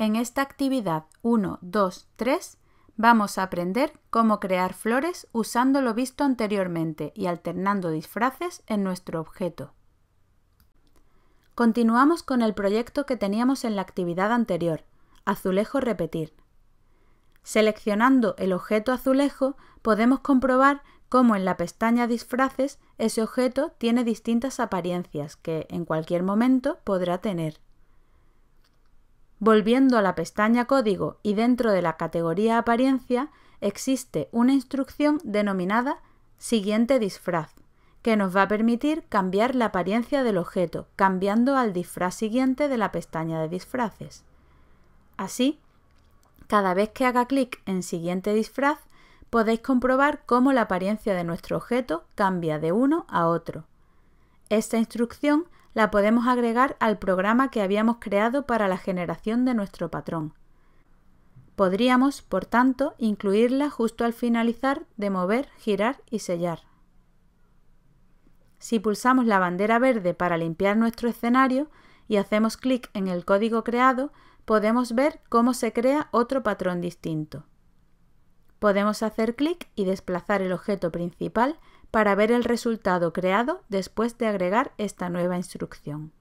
En esta actividad 1, 2, 3 vamos a aprender cómo crear flores usando lo visto anteriormente y alternando disfraces en nuestro objeto. Continuamos con el proyecto que teníamos en la actividad anterior, azulejo repetir. Seleccionando el objeto azulejo podemos comprobar cómo en la pestaña disfraces ese objeto tiene distintas apariencias que en cualquier momento podrá tener. Volviendo a la pestaña Código y dentro de la categoría Apariencia existe una instrucción denominada Siguiente disfraz, que nos va a permitir cambiar la apariencia del objeto, cambiando al disfraz siguiente de la pestaña de disfraces. Así, cada vez que haga clic en Siguiente disfraz, podéis comprobar cómo la apariencia de nuestro objeto cambia de uno a otro. Esta instrucción la podemos agregar al programa que habíamos creado para la generación de nuestro patrón. Podríamos, por tanto, incluirla justo al finalizar de mover, girar y sellar. Si pulsamos la bandera verde para limpiar nuestro escenario y hacemos clic en el código creado, podemos ver cómo se crea otro patrón distinto. Podemos hacer clic y desplazar el objeto principal para ver el resultado creado después de agregar esta nueva instrucción.